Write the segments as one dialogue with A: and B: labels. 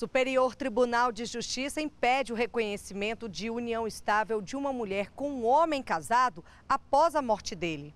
A: Superior Tribunal de Justiça impede o reconhecimento de união estável de uma mulher com um homem casado após a morte dele.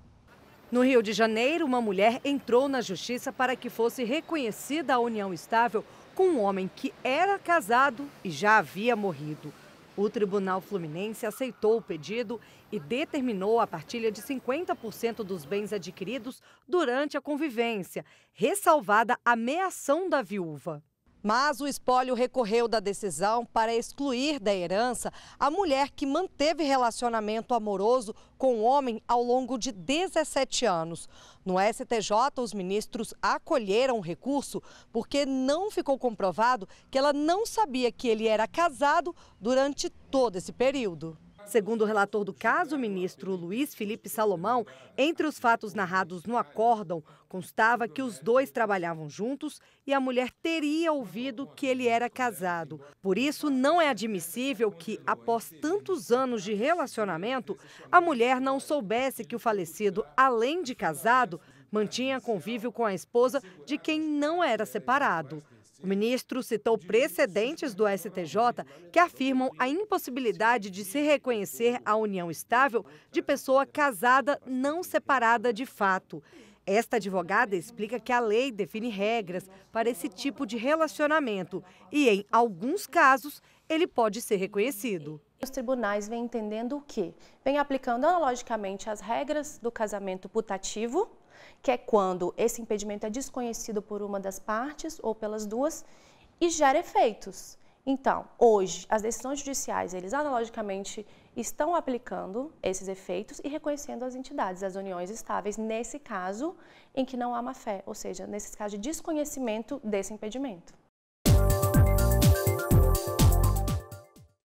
A: No Rio de Janeiro, uma mulher entrou na justiça para que fosse reconhecida a união estável com um homem que era casado e já havia morrido. O Tribunal Fluminense aceitou o pedido e determinou a partilha de 50% dos bens adquiridos durante a convivência, ressalvada a ameação da viúva. Mas o espólio recorreu da decisão para excluir da herança a mulher que manteve relacionamento amoroso com o homem ao longo de 17 anos. No STJ, os ministros acolheram o recurso porque não ficou comprovado que ela não sabia que ele era casado durante todo esse período. Segundo o relator do caso, o ministro Luiz Felipe Salomão, entre os fatos narrados no acórdão, constava que os dois trabalhavam juntos e a mulher teria ouvido que ele era casado. Por isso, não é admissível que, após tantos anos de relacionamento, a mulher não soubesse que o falecido, além de casado, mantinha convívio com a esposa de quem não era separado. O ministro citou precedentes do STJ que afirmam a impossibilidade de se reconhecer a união estável de pessoa casada não separada de fato. Esta advogada explica que a lei define regras para esse tipo de relacionamento e, em alguns casos, ele pode ser reconhecido.
B: Os tribunais vêm entendendo o quê? Vêm aplicando analogicamente as regras do casamento putativo, que é quando esse impedimento é desconhecido por uma das partes ou pelas duas e gera efeitos. Então, hoje, as decisões judiciais, eles analogicamente estão aplicando esses efeitos e reconhecendo as entidades, as uniões estáveis, nesse caso em que não há má fé, ou seja, nesses casos de desconhecimento desse impedimento.